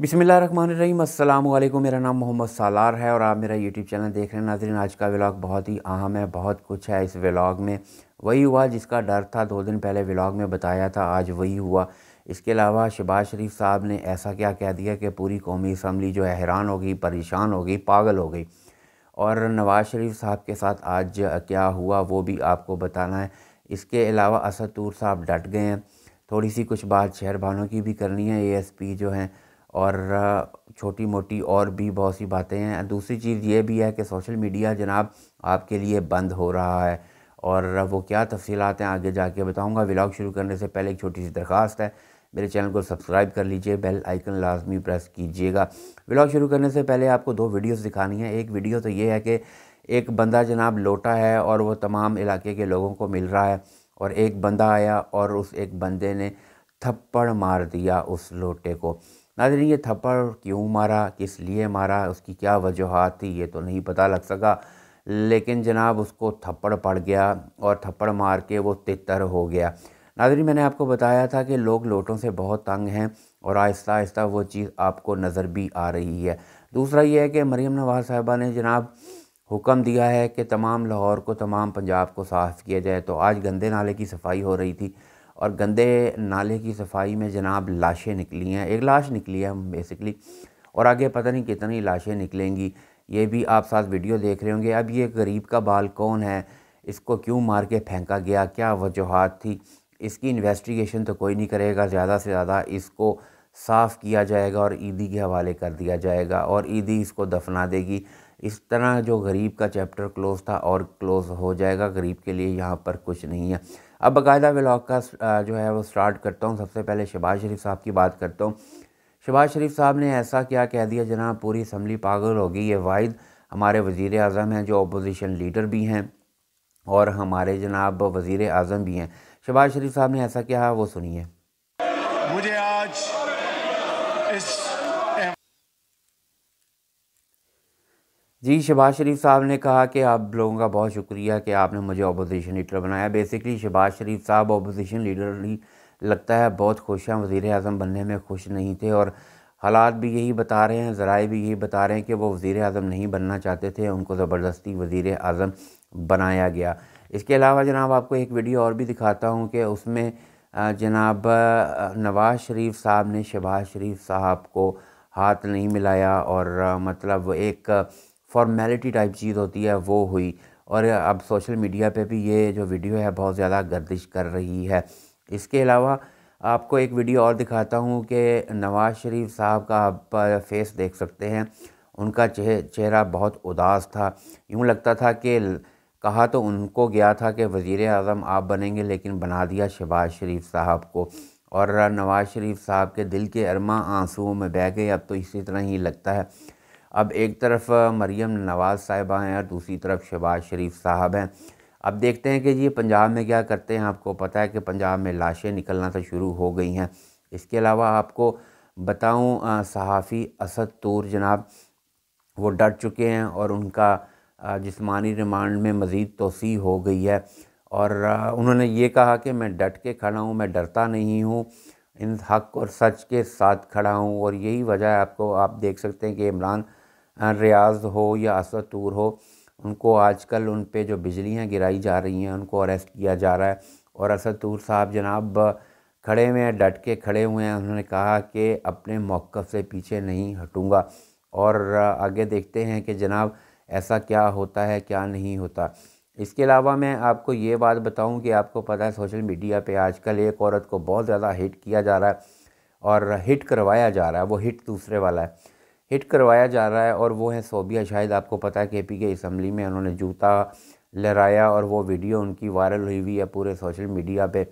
बिसमीम अल्लाम मेरा नाम मोहम्मद सालार है और आप मेरा यूट्यूब चैनल देख रहे हैं नाजरीन आज का व्लॉग बहुत ही अहम है बहुत कुछ है इस व्लॉग में वही हुआ जिसका डर था दो दिन पहले व्लॉग में बताया था आज वही हुआ इसके अलावा शबाज शरीफ साहब ने ऐसा क्या कह दिया कि पूरी कौमी असम्बली जो है हैरान हो गई परेशान हो गई पागल हो गई और नवाज़ शरीफ साहब के साथ आज क्या हुआ वो भी आपको बताना है इसके अलावा असद तूर साहब डट गए हैं थोड़ी सी कुछ बात शहर भानों की भी करनी है ए जो हैं और छोटी मोटी और भी बहुत सी बातें हैं दूसरी चीज़ ये भी है कि सोशल मीडिया जनाब आपके लिए बंद हो रहा है और वो क्या तफसीलात हैं आगे जाके बताऊँगा व्लॉग शुरू करने से पहले एक छोटी सी दरख्वास्त है मेरे चैनल को सब्सक्राइब कर लीजिए बेल आइकन लाजमी प्रेस कीजिएगा व्लॉग शुरू करने से पहले आपको दो वीडियोस दिखानी है एक वीडियो तो ये है कि एक बंदा जनाब लोटा है और वो तमाम इलाके के लोगों को मिल रहा है और एक बंदा आया और उस एक बंदे ने थप्पड़ मार दिया उस लोटे को नाजरीन ये थप्पड़ क्यों मारा किस लिए मारा उसकी क्या वजूहत थी ये तो नहीं पता लग सका लेकिन जनाब उसको थप्पड़ पड़ गया और थप्पड़ मार के वो तितर हो गया नाजरी मैंने आपको बताया था कि लोग लोटों से बहुत तंग हैं और आहिस्ता आहिस्ता वो चीज़ आपको नज़र भी आ रही है दूसरा ये है कि मरीम नवाज साहिबा ने जनाब हुक्म दिया है कि तमाम लाहौर को तमाम पंजाब को साफ़ किया जाए तो आज गंदे नाले की सफाई हो रही थी और गंदे नाले की सफाई में जनाब लाशें निकली हैं एक लाश निकली है बेसिकली और आगे पता नहीं कितनी लाशें निकलेंगी ये भी आप साथ वीडियो देख रहे होंगे अब ये गरीब का बाल कौन है इसको क्यों मार के फेंका गया क्या वजूहत थी इसकी इन्वेस्टिगेशन तो कोई नहीं करेगा ज़्यादा से ज़्यादा इसको साफ़ किया जाएगा और ईदी के हवाले कर दिया जाएगा और ईदी इसको दफना देगी इस तरह जो गरीब का चैप्टर क्लोज़ था और क्लोज़ हो जाएगा गरीब के लिए यहाँ पर कुछ नहीं है अब बाकायदा व्लॉग का जो है वो स्टार्ट करता हूँ सबसे पहले शहबाज शरीफ साहब की बात करता हूँ शहबाज शरीफ साहब ने ऐसा क्या कह दिया जनाब पूरी असम्बली पागल होगी ये वाहिद हमारे वज़ी अजम हैं जो अपोजिशन लीडर भी हैं और हमारे जनाब वज़ी अजम भी हैं शहबाज शरीफ साहब ने ऐसा क्या वो सुनिए मुझे जी शहबाज शरीफ साहब ने कहा कि आप लोगों का बहुत शुक्रिया कि आपने मुझे अपोजिशन लीडर बनाया बेसिकली शहबाज शरीफ साहब अपोजिशन लीडर ही लगता है बहुत खुश हैं वज़ी अजम बनने में खुश नहीं थे और हालात भी यही बता रहे हैं ज़राए भी यही बता रहे हैं कि वो वज़ी अजम नहीं बनना चाहते थे उनको ज़बरदस्ती वज़ी अजम बनाया गया इसके अलावा जनाब आपको एक वीडियो और भी दिखाता हूँ कि उसमें जनाब नवाज़ शरीफ साहब ने शबाज शरीफ साहब को हाथ नहीं मिलाया और मतलब एक फॉर्मेलिटी टाइप चीज़ होती है वो हुई और अब सोशल मीडिया पे भी ये जो वीडियो है बहुत ज़्यादा गर्दिश कर रही है इसके अलावा आपको एक वीडियो और दिखाता हूँ कि नवाज़ शरीफ साहब का आप फेस देख सकते हैं उनका चेह चेहरा बहुत उदास था यूँ लगता था कि कहा तो उनको गया था कि वज़ी अजम आप बनेंगे लेकिन बना दिया शहबाज शरीफ साहब को और नवाज़ शरीफ साहब के दिल के अरमा आंसुओं में बह गए अब तो इसी तरह ही लगता है अब एक तरफ मरीम नवाज़ साहिबा हैं और दूसरी तरफ शहबाज शरीफ साहब हैं अब देखते हैं कि ये पंजाब में क्या करते हैं आपको पता है कि पंजाब में लाशें निकलना तो शुरू हो गई हैं इसके अलावा आपको बताऊं सहाफ़ी असद तूर जनाब वो डर चुके हैं और उनका जिस्मानी रिमांड में मज़ीद तोसी हो गई है और उन्होंने ये कहा कि मैं डट के खड़ा हूँ मैं डरता नहीं हूँ इन हक और सच के साथ खड़ा हूँ और यही वजह है आपको आप देख सकते हैं कि इमरान रियाज हो या असद तूर हो उनको आजकल उन पे जो बिजलियाँ गिराई जा रही हैं उनको अरेस्ट किया जा रहा है और असद तूर साहब जनाब खड़े हुए हैं डट के खड़े हुए हैं उन्होंने कहा कि अपने मौक़ से पीछे नहीं हटूँगा और आगे देखते हैं कि जनाब ऐसा क्या होता है क्या नहीं होता इसके अलावा मैं आपको ये बात बताऊं कि आपको पता है सोशल मीडिया पे आजकल एक औरत को बहुत ज़्यादा हिट किया जा रहा है और हिट करवाया जा रहा है वो हिट दूसरे वाला है हिट करवाया जा रहा है और वो है सोबिया शायद आपको पता है के पी के इसम्बली में उन्होंने जूता लहराया और वो वीडियो उनकी वायरल हुई हुई है पूरे सोशल मीडिया पे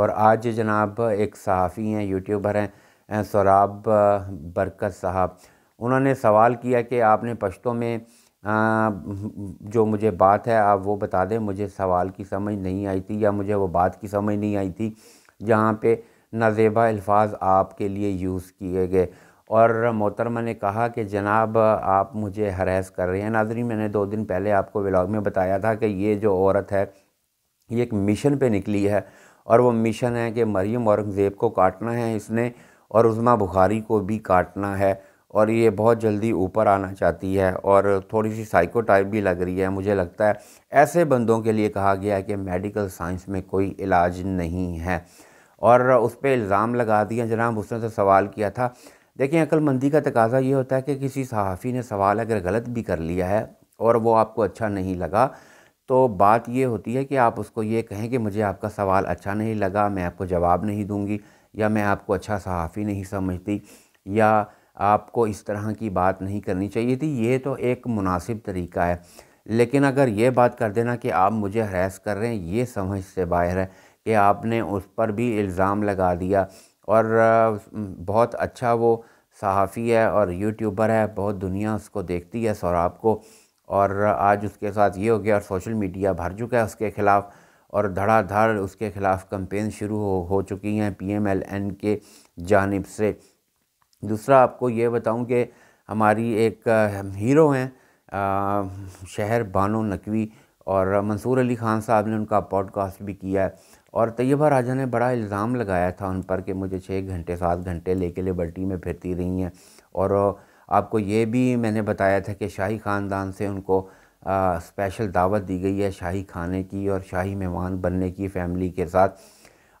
और आज जनाब एक सहाफ़ी हैं यूट्यूबर हैं सौराब बरकत साहब उन्होंने सवाल किया कि आपने पश्तों में आ, जो मुझे बात है आप वो बता दें मुझे सवाल की समझ नहीं आई थी या मुझे वो बात की समझ नहीं आई थी जहाँ पे नज़ेबा अल्फाज आपके लिए यूज़ किए गए और मोहतरमा ने कहा कि जनाब आप मुझे हरेस कर रहे हैं नाजरी मैंने दो दिन पहले आपको व्लॉग में बताया था कि ये जो औरत है ये एक मिशन पे निकली है और वो मिशन है कि मरीम औरंगज़ेब को काटना है इसने और उज़मा बुखारी को भी काटना है और ये बहुत जल्दी ऊपर आना चाहती है और थोड़ी सी साइको टाइप भी लग रही है मुझे लगता है ऐसे बंदों के लिए कहा गया है कि मेडिकल साइंस में कोई इलाज नहीं है और उस पर इल्ज़ाम लगा दिया जनाब उसने तो सवाल किया था देखिए अक्लमंदी का तकाजा ये होता है कि किसी सहाफ़ी ने सवाल अगर गलत भी कर लिया है और वो आपको अच्छा नहीं लगा तो बात ये होती है कि आप उसको ये कहें कि मुझे आपका सवाल अच्छा नहीं लगा मैं आपको जवाब नहीं दूंगी या मैं आपको अच्छा सहाफ़ी नहीं समझती या आपको इस तरह की बात नहीं करनी चाहिए थी ये तो एक मुनासिब तरीका है लेकिन अगर ये बात कर देना कि आप मुझे हरास कर रहे हैं ये समझ से बाहर है कि आपने उस पर भी इल्ज़ाम लगा दिया और बहुत अच्छा वो सहाफ़ी है और यूट्यूबर है बहुत दुनिया उसको देखती है सौराब को और आज उसके साथ ये हो गया और सोशल मीडिया भर चुका है उसके ख़िलाफ़ और धड़ाधड़ उसके ख़िलाफ़ कंपेन शुरू हो हो चुकी हैं पी एम एल एन के जानब से दूसरा आपको ये बताऊं कि हमारी एक हीरो हैं शहर बानो नकवी और मंसूर अली ख़ान साहब ने उनका पॉडकास्ट भी किया है और तैयबा राजा ने बड़ा इल्ज़ाम लगाया था उन पर कि मुझे छः घंटे सात घंटे लेके लिबर्टी में फिरती रही हैं और आपको ये भी मैंने बताया था कि शाही ख़ानदान से उनको आ, स्पेशल दावत दी गई है शाही खाने की और शाही मेहमान बनने की फ़ैमिली के साथ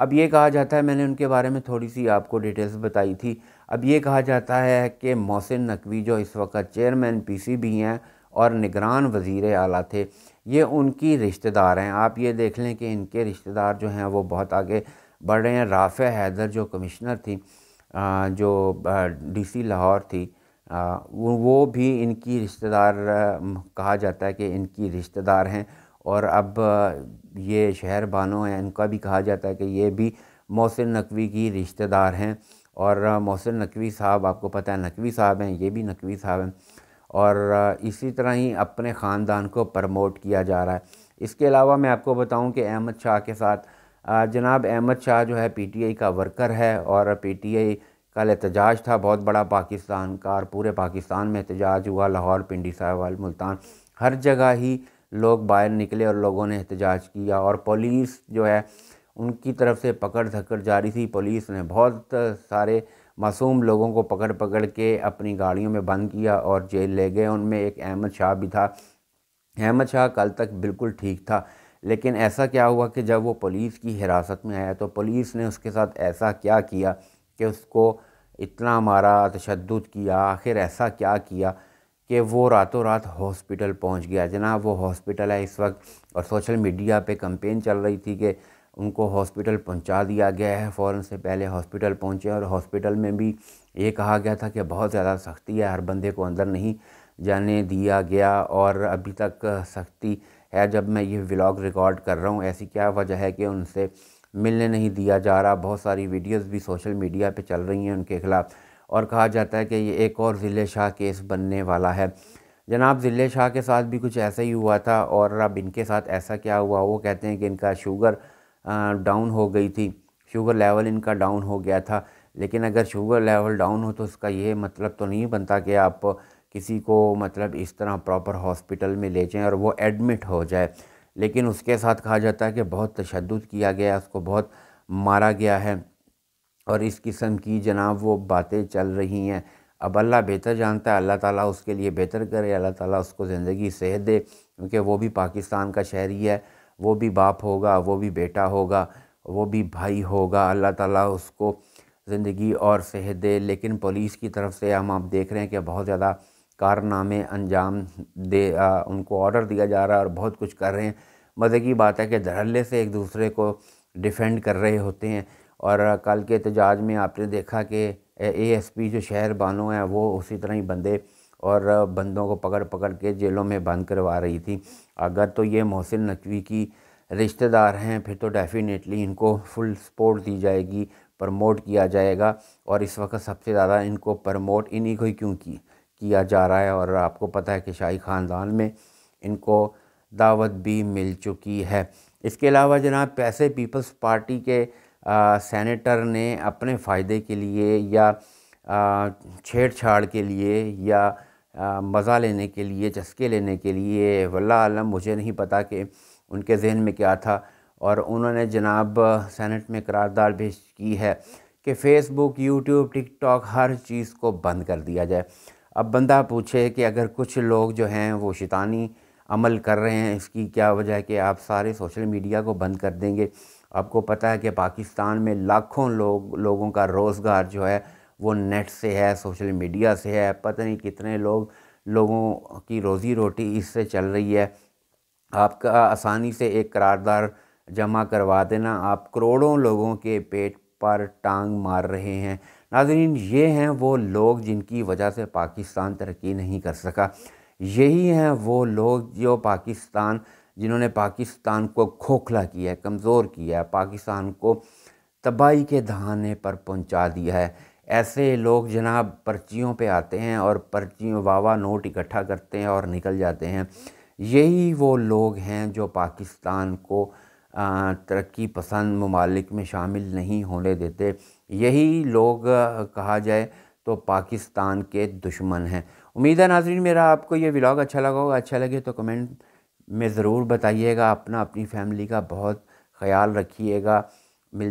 अब ये कहा जाता है मैंने उनके बारे में थोड़ी सी आपको डिटेल्स बताई थी अब ये कहा जाता है कि मोहसिन नकवी जो इस वक्त चेयरमैन सी भी हैं और निगरान वज़ी अला थे ये उनकी रिश्तेदार हैं आप ये देख लें कि इनके रिश्तेदार जो हैं वो बहुत आगे बढ़ रहे हैं राफ़े हैदर जो कमिश्नर थी जो डीसी लाहौर थी वो भी इनकी रिश्तेदार कहा जाता है कि इनकी रिश्तेदार हैं और अब ये शहर बानो हैं इनका भी कहा जाता है कि ये भी मोहसिन नकवी की रिश्तेदार हैं और मोहसिन नकवी साहब आपको पता है नकवी साहब हैं ये भी नकवी साहब हैं और इसी तरह ही अपने ख़ानदान को प्रमोट किया जा रहा है इसके अलावा मैं आपको बताऊं कि अहमद शाह के साथ जनाब अहमद शाह जो है पीटीआई का वर्कर है और पीटीआई का एहतजाज था बहुत बड़ा पाकिस्तान का और पूरे पाकिस्तान में एहतजाज हुआ लाहौर पिंडी साहवाल मुल्तान हर जगह ही लोग बाहर निकले और लोगों ने एहतजाज किया और पुलिस जो है उनकी तरफ से पकड़ धक्कड़ जारी थी पुलिस ने बहुत सारे मासूम लोगों को पकड़ पकड़ के अपनी गाड़ियों में बंद किया और जेल ले गए उनमें एक अहमद शाह भी था अहमद शाह कल तक बिल्कुल ठीक था लेकिन ऐसा क्या हुआ कि जब वो पुलिस की हिरासत में आया तो पुलिस ने उसके साथ ऐसा क्या किया कि उसको इतना मारा तशद किया आखिर ऐसा क्या किया कि वो रातों रात हॉस्पिटल पहुंच गया जनाब वो हॉस्पिटल है इस वक्त और सोशल मीडिया पे कंपेन चल रही थी कि उनको हॉस्पिटल पहुंचा दिया गया है फ़ौर से पहले हॉस्पिटल पहुंचे और हॉस्पिटल में भी ये कहा गया था कि बहुत ज़्यादा सख्ती है हर बंदे को अंदर नहीं जाने दिया गया और अभी तक सख्ती है जब मैं ये व्लॉग रिकॉर्ड कर रहा हूँ ऐसी क्या वजह है कि उनसे मिलने नहीं दिया जा रहा बहुत सारी वीडियोज़ भी सोशल मीडिया पर चल रही हैं उनके ख़िलाफ़ और कहा जाता है कि ये एक और ज़िले शाह केस बनने वाला है जनाब ज़िले शाह के साथ भी कुछ ऐसा ही हुआ था और अब इनके साथ ऐसा क्या हुआ वो कहते हैं कि इनका शुगर डाउन हो गई थी शुगर लेवल इनका डाउन हो गया था लेकिन अगर शुगर लेवल डाउन हो तो उसका ये मतलब तो नहीं बनता कि आप किसी को मतलब इस तरह प्रॉपर हॉस्पिटल में ले जाएँ और वो एडमिट हो जाए लेकिन उसके साथ कहा जाता है कि बहुत तशद किया गया उसको बहुत मारा गया है और इस किस्म की जनाब वो बातें चल रही हैं अब अल्लाह बेहतर जानता है अल्लाह ताला उसके लिए बेहतर करे अल्लाह ताला उसको ज़िंदगी सेहत दे क्योंकि वो भी पाकिस्तान का शहरी है वो भी बाप होगा वो भी बेटा होगा वो भी भाई होगा अल्लाह ताला उसको ज़िंदगी और सेहत दे लेकिन पुलिस की तरफ से हम आप देख रहे हैं कि बहुत ज़्यादा कारनामे अंजाम दे आ, उनको ऑर्डर दिया जा रहा है और बहुत कुछ कर रहे हैं मज़े की बात है कि धड़ल्ले से एक दूसरे को डिफेंड कर रहे होते हैं और कल के एहतजाज में आपने देखा कि एएसपी जो शहर बानो है वो उसी तरह ही बंदे और बंदों को पकड़ पकड़ के जेलों में बंद करवा रही थी अगर तो ये मोहसिन नकवी की रिश्तेदार हैं फिर तो डेफिनेटली इनको फुल सपोर्ट दी जाएगी प्रमोट किया जाएगा और इस वक्त सबसे ज़्यादा इनको प्रमोट इन्हीं को ही क्यों की, किया जा रहा है और आपको पता है कि शाही ख़ानदान में इनको दावत भी मिल चुकी है इसके अलावा जनाब पैसे पीपल्स पार्टी के आ, सेनेटर ने अपने फ़ायदे के लिए या छेड़छाड़ के लिए या मज़ा लेने के लिए चस्के लेने के लिए वल्ला मुझे नहीं पता कि उनके जहन में क्या था और उन्होंने जनाब सेनेट में करारदार पेश की है कि फ़ेसबुक यूट्यूब टिकटॉक हर चीज़ को बंद कर दिया जाए अब बंदा पूछे कि अगर कुछ लोग जो हैं वो शैतानी अमल कर रहे हैं इसकी क्या वजह है कि आप सारे सोशल मीडिया को बंद कर देंगे आपको पता है कि पाकिस्तान में लाखों लोग लोगों का रोज़गार जो है वो नेट से है सोशल मीडिया से है पता नहीं कितने लोग लोगों की रोज़ी रोटी इससे चल रही है आपका आसानी से एक करारदार जमा करवा देना आप करोड़ों लोगों के पेट पर टांग मार रहे हैं नाजरीन ये हैं वो लोग जिनकी वजह से पाकिस्तान तरक्की नहीं कर सका यही हैं वो लोग जो पाकिस्तान जिन्होंने पाकिस्तान को खोखला किया है कमज़ोर किया है पाकिस्तान को तबाही के दहाने पर पहुंचा दिया है ऐसे लोग जनाब पर्चियों पे आते हैं और पर्चियों वावा नोट इकट्ठा करते हैं और निकल जाते हैं यही वो लोग हैं जो पाकिस्तान को तरक्की पसंद ममालिक में शामिल नहीं होने देते यही लोग कहा जाए तो पाकिस्तान के दुश्मन हैं उम्मीद है नाजरीन मेरा आपको ये व्लॉग अच्छा लगा होगा अच्छा लगे तो कमेंट में ज़रूर बताइएगा अपना अपनी फैमिली का बहुत ख्याल रखिएगा मिल